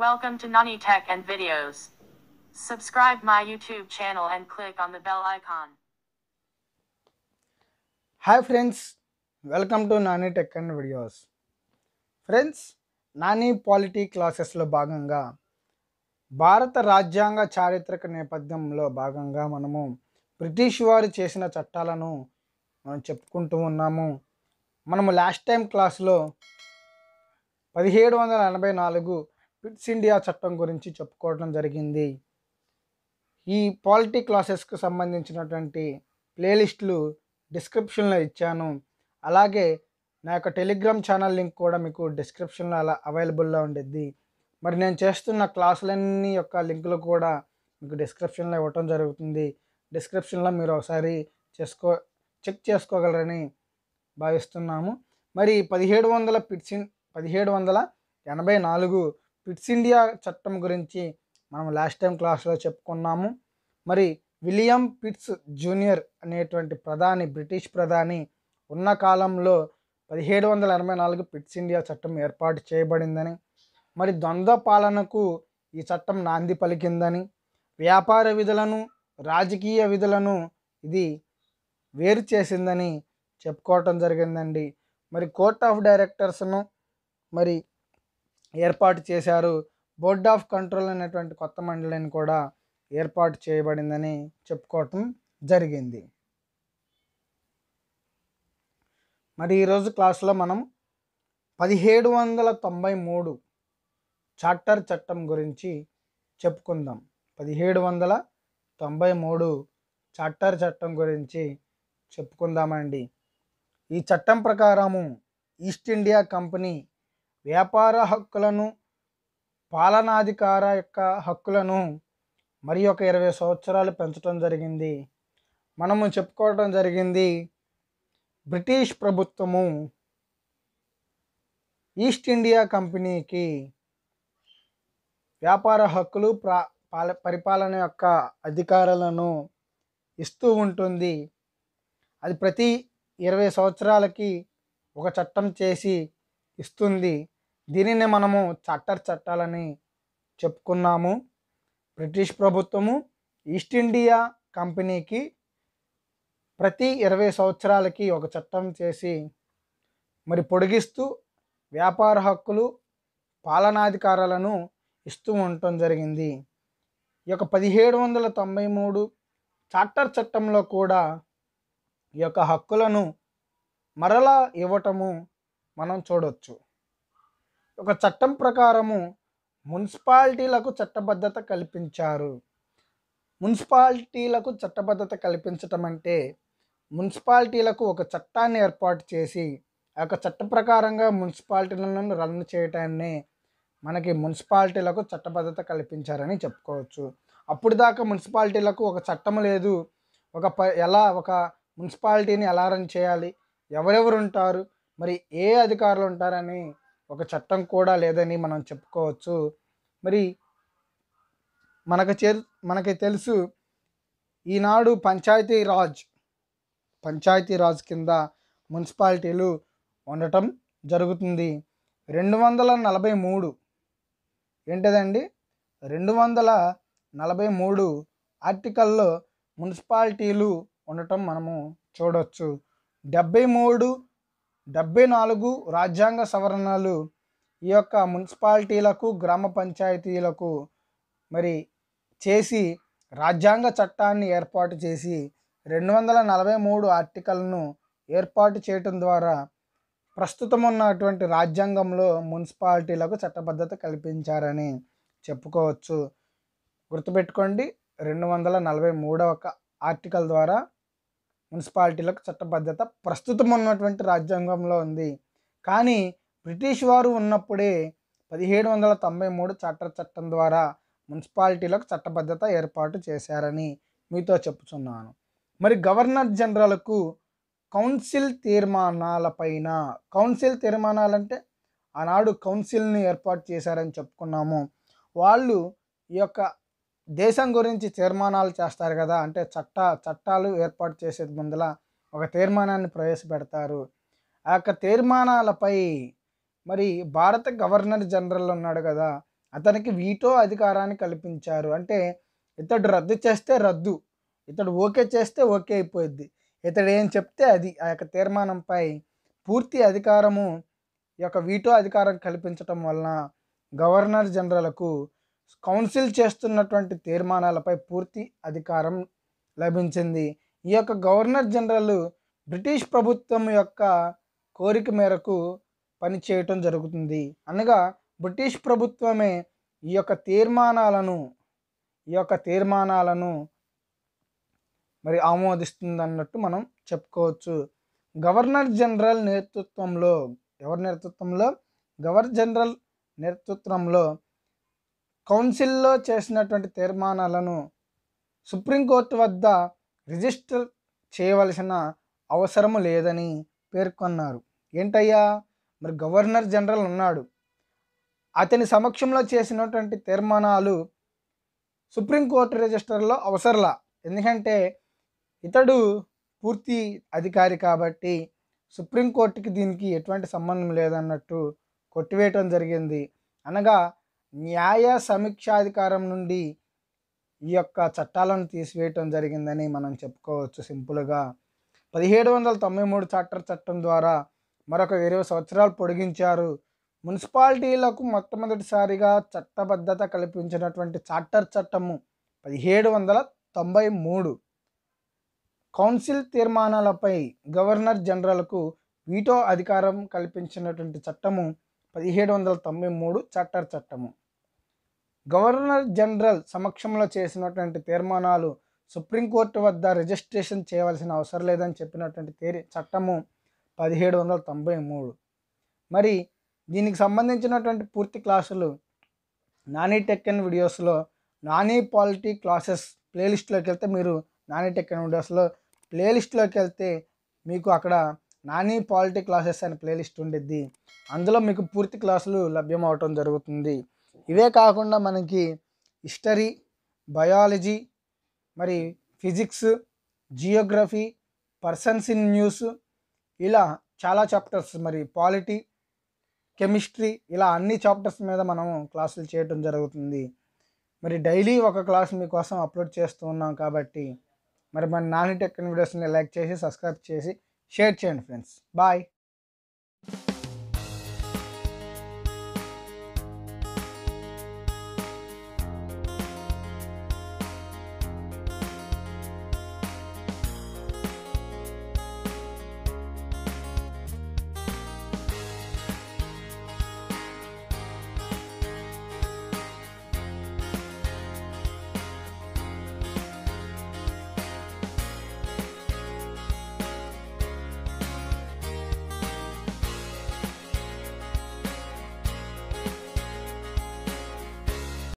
Welcome to Nani Tech and Videos. Subscribe my YouTube channel and click on the bell icon. Hi friends welcome to Nani tech and videos friends Nani polity క్లాసెస్లో భాగంగా భారత రాజ్యాంగ చారిత్రక నేపథ్యంలో భాగంగా మనము British వారు చేసిన చట్టాలను మనం చెప్పుకుంటూ ఉన్నాము మనము లాస్ట్ టైం క్లాస్లో పదిహేడు వందల ఎనభై నాలుగు క్విట్స్ ఇండియా చట్టం గురించి చెప్పుకోవడం జరిగింది ఈ పాలిటీ క్లాసెస్కు సంబంధించినటువంటి ప్లేలిస్టులు డిస్క్రిప్షన్లో ఇచ్చాను అలాగే నా యొక్క టెలిగ్రామ్ ఛానల్ లింక్ కూడా మీకు డిస్క్రిప్షన్లో అలా అవైలబుల్లో ఉండిద్ది మరి నేను చేస్తున్న క్లాసులన్నీ యొక్క లింకులు కూడా మీకు డిస్క్రిప్షన్లో ఇవ్వటం జరుగుతుంది డిస్క్రిప్షన్లో మీరు ఒకసారి చేసుకో చెక్ చేసుకోగలరని భావిస్తున్నాము మరి పదిహేడు వందల పిట్సిన్ పదిహేడు వందల ఎనభై నాలుగు ఫిట్స్ ఇండియా చట్టం గురించి మనం లాస్ట్ టైం క్లాస్లో చెప్పుకున్నాము మరి విలియం పిట్స్ జూనియర్ అనేటువంటి ప్రధాని బ్రిటిష్ ప్రధాని ఉన్న కాలంలో పదిహేడు వందల ఎనభై నాలుగు పిట్స్ ఇండియా చట్టం ఏర్పాటు చేయబడిందని మరి ద్వంద్వ పాలనకు ఈ చట్టం నాంది పలికిందని వ్యాపార విధులను రాజకీయ విధులను ఇది వేరు చేసిందని చెప్పుకోవటం జరిగిందండి మరి కోర్ట్ ఆఫ్ డైరెక్టర్స్ను మరి ఏర్పాటు చేశారు బోర్డ్ ఆఫ్ కంట్రోల్ అనేటువంటి కొత్త మండలిని కూడా ఏర్పాటు చేయబడిందని చెప్పుకోవటం జరిగింది మరి ఈరోజు క్లాసులో మనం పదిహేడు వందల తొంభై మూడు చార్టర్ చట్టం గురించి చెప్పుకుందాం పదిహేడు వందల తొంభై మూడు చార్టర్ చట్టం గురించి చెప్పుకుందామండి ఈ చట్టం ప్రకారము ఈస్ట్ ఇండియా కంపెనీ వ్యాపార హక్కులను పాలనాధికార యొక్క హక్కులను మరి ఒక ఇరవై సంవత్సరాలు పెంచడం జరిగింది మనము చెప్పుకోవడం జరిగింది బ్రిటిష్ ప్రభుత్వము ఈస్ట్ ఇండియా కంపెనీకి వ్యాపార హక్కులు ప్రా పాల పరిపాలన యొక్క అధికారాలను ఇస్తూ ఉంటుంది అది ప్రతి ఇరవై సంవత్సరాలకి ఒక చట్టం చేసి ఇస్తుంది దీనినే మనము చట్టర్ చట్టాలని చెప్పుకున్నాము బ్రిటిష్ ప్రభుత్వము ఈస్ట్ ఇండియా కంపెనీకి ప్రతి ఇరవై సంవత్సరాలకి ఒక చట్టం చేసి మరి పొడిగిస్తూ వ్యాపార హక్కులు పాలనాధికారాలను ఇస్తూ ఉండటం జరిగింది ఈ యొక్క పదిహేడు వందల తొంభై మూడు చార్టర్ చట్టంలో కూడా ఈ యొక్క హక్కులను మరలా ఇవ్వటము మనం చూడవచ్చు ఒక చట్టం ప్రకారము మున్సిపాలిటీలకు చట్టబద్ధత కల్పించారు మున్సిపాలిటీలకు చట్టబద్ధత కల్పించటం అంటే మున్సిపాలిటీలకు ఒక చట్టాన్ని ఏర్పాటు చేసి ఆ యొక్క చట్ట ప్రకారంగా మున్సిపాలిటీలను రన్ చేయటాన్ని మనకి మున్సిపాలిటీలకు చట్టబద్ధత కల్పించారని చెప్పుకోవచ్చు అప్పుడు దాకా మున్సిపాలిటీలకు ఒక చట్టం లేదు ఒక ప ఎలా ఒక మున్సిపాలిటీని ఎలా రన్ చేయాలి ఎవరెవరు ఉంటారు మరి ఏ అధికారులు ఉంటారని ఒక చట్టం కూడా లేదని మనం చెప్పుకోవచ్చు మరి మనకు చే మనకి తెలుసు ఈనాడు పంచాయతీ రాజ్ పంచాయతీ రాజ్ కింద మున్సిపాలిటీలు ఉండటం జరుగుతుంది రెండు వందల నలభై మూడు ఏంటిదండి రెండు వందల నలభై మూడు ఆర్టికల్లో మున్సిపాలిటీలు ఉండటం మనము చూడవచ్చు డెబ్బై మూడు డెబ్బై నాలుగు రాజ్యాంగ సవరణలు ఈ యొక్క మున్సిపాలిటీలకు గ్రామ పంచాయతీలకు మరి చేసి రాజ్యాంగ చట్టాన్ని ఏర్పాటు చేసి రెండు వందల నలభై మూడు ఆర్టికల్ను ఏర్పాటు చేయటం ద్వారా ప్రస్తుతం ఉన్నటువంటి రాజ్యాంగంలో మున్సిపాలిటీలకు చట్టబద్ధత కల్పించారని చెప్పుకోవచ్చు గుర్తుపెట్టుకోండి రెండు వందల నలభై మూడవ ఆర్టికల్ ద్వారా మున్సిపాలిటీలకు చట్టబద్ధత ప్రస్తుతం ఉన్నటువంటి రాజ్యాంగంలో ఉంది కానీ బ్రిటిష్ వారు ఉన్నప్పుడే పదిహేడు వందల తొంభై మూడు చట్ట చట్టం ద్వారా మున్సిపాలిటీలకు చట్టబద్ధత ఏర్పాటు చేశారని మీతో చెప్పుచున్నాను మరి గవర్నర్ జనరల్కు కౌన్సిల్ తీర్మానాలపైన కౌన్సిల్ తీర్మానాలంటే ఆనాడు కౌన్సిల్ని ఏర్పాటు చేశారని చెప్పుకున్నాము వాళ్ళు ఈ యొక్క దేశం గురించి తీర్మానాలు చేస్తారు కదా అంటే చట్ట చట్టాలు ఏర్పాటు చేసే ముందల ఒక తీర్మానాన్ని ప్రవేశపెడతారు ఆ యొక్క తీర్మానాలపై మరి భారత గవర్నర్ జనరల్ ఉన్నాడు కదా అతనికి వీటో అధికారాన్ని కల్పించారు అంటే ఇతడు రద్దు చేస్తే రద్దు ఇతడు ఓకే చేస్తే ఓకే అయిపోయింది ఇతడు ఏం చెప్తే అది ఆ యొక్క తీర్మానంపై పూర్తి అధికారము ఈ యొక్క వీటో అధికారం కల్పించటం వలన గవర్నర్ జనరల్కు కౌన్సిల్ చేస్తున్నటువంటి తీర్మానాలపై పూర్తి అధికారం లభించింది ఈ యొక్క గవర్నర్ జనరల్ బ్రిటిష్ ప్రభుత్వం యొక్క కోరిక మేరకు పనిచేయటం జరుగుతుంది అనగా బ్రిటిష్ ప్రభుత్వమే ఈ యొక్క తీర్మానాలను ఈ యొక్క తీర్మానాలను మరి ఆమోదిస్తుంది అన్నట్టు మనం చెప్పుకోవచ్చు గవర్నర్ జనరల్ నేతృత్వంలో ఎవరి నేతృత్వంలో గవర్నర్ జనరల్ నేతృత్వంలో కౌన్సిల్లో చేసినటువంటి తీర్మానాలను సుప్రీంకోర్టు వద్ద రిజిస్టర్ చేయవలసిన అవసరము లేదని పేర్కొన్నారు ఏంటయ్యా మరి గవర్నర్ జనరల్ ఉన్నాడు అతని సమక్షంలో చేసినటువంటి తీర్మానాలు సుప్రీంకోర్టు రిజిస్టర్లో అవసరంలా ఎందుకంటే ఇతడు పూర్తి అధికారి కాబట్టి సుప్రీంకోర్టుకి దీనికి ఎటువంటి సంబంధం లేదన్నట్టు కొట్టివేయటం జరిగింది అనగా న్యాయ సమీక్షాధికారం నుండి ఈ యొక్క చట్టాలను తీసివేయటం జరిగిందని మనం చెప్పుకోవచ్చు సింపుల్గా పదిహేడు వందల తొంభై మూడు చార్టర్ చట్టం ద్వారా మరొక ఇరవై సంవత్సరాలు పొడిగించారు మున్సిపాలిటీలకు మొట్టమొదటిసారిగా చట్టబద్ధత కల్పించినటువంటి చార్టర్ చట్టము పదిహేడు వందల తొంభై మూడు కౌన్సిల్ తీర్మానాలపై గవర్నర్ జనరల్కు వీటో అధికారం కల్పించినటువంటి చట్టము పదిహేడు వందల తొంభై మూడు చార్టర్ చట్టము గవర్నర్ జనరల్ సమక్షంలో చేసినటువంటి తీర్మానాలు సుప్రీంకోర్టు వద్ద రిజిస్ట్రేషన్ చేయవలసిన అవసరం లేదని చెప్పినటువంటి తేరి చట్టము పదిహేడు వందల తొంభై మూడు మరి దీనికి సంబంధించినటువంటి పూర్తి క్లాసులు నాని టెక్ అండ్ వీడియోస్లో నాని పాలిటీ క్లాసెస్ ప్లేలిస్ట్లోకి వెళ్తే మీరు నాని టెక్ అండ్ వీడియోస్లో ప్లేలిస్ట్లోకి వెళ్తే మీకు అక్కడ నాని పాలిటీ క్లాసెస్ అనే ప్లేలిస్ట్ ఉండిద్ది అందులో మీకు పూర్తి క్లాసులు లభ్యం జరుగుతుంది ఇవే కాకుండా మనకి హిస్టరీ బయాలజీ మరి physics geography persons in news ఇలా చాలా చాప్టర్స్ మరి పాలిటీ కెమిస్ట్రీ ఇలా అన్ని చాప్టర్స్ మీద మనం క్లాసులు చేయటం జరుగుతుంది మరి డైలీ ఒక క్లాస్ మీకోసం అప్లోడ్ చేస్తూ ఉన్నాం కాబట్టి మరి మన నాని టెక్ వీడియోస్ని లైక్ చేసి సబ్స్క్రైబ్ చేసి షేర్ చేయండి ఫ్రెండ్స్ బాయ్